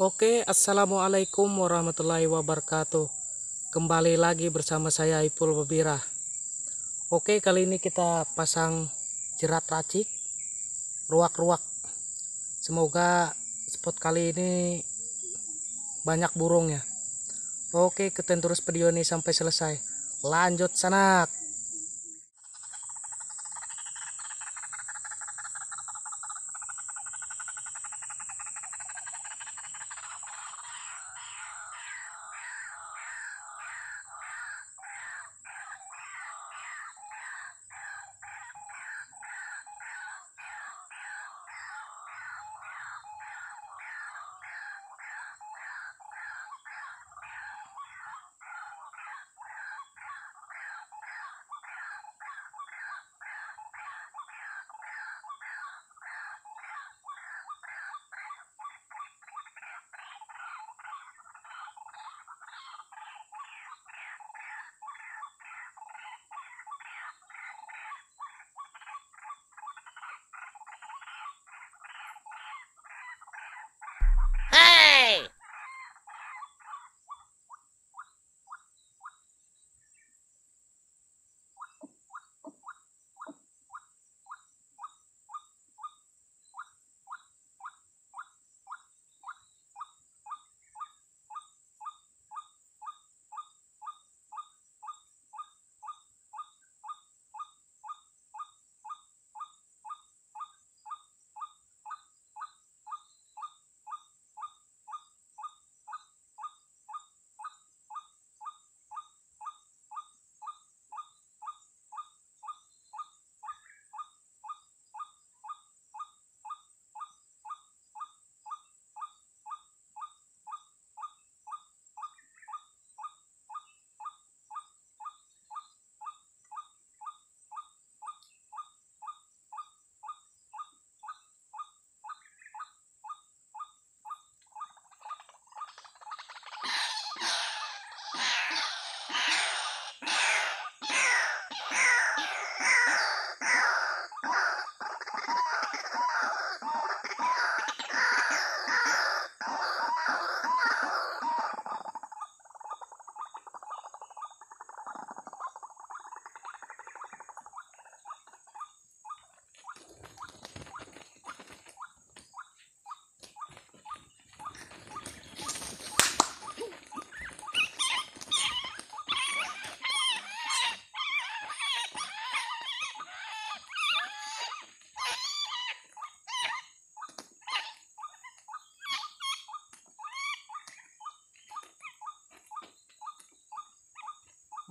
Oke, Assalamualaikum warahmatullahi wabarakatuh. Kembali lagi bersama saya Ipul Bebira. Oke, kali ini kita pasang jerat racik, ruak-ruak. Semoga spot kali ini banyak burungnya. Oke, ketentu terus video ini sampai selesai. Lanjut sanak.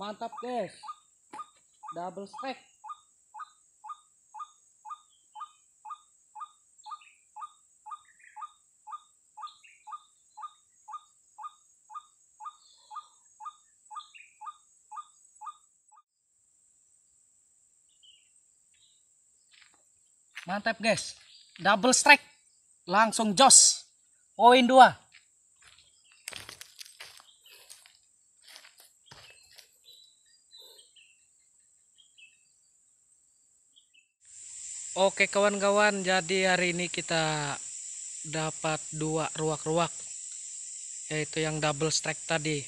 mantap guys double strike mantap guys double strike langsung jos poin 2 Oke kawan-kawan, jadi hari ini kita dapat dua ruak-ruak yaitu yang double strike tadi.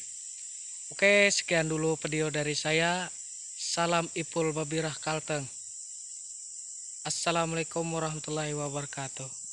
Oke, sekian dulu video dari saya. Salam Ipul Babirah Kalteng. Assalamualaikum warahmatullahi wabarakatuh.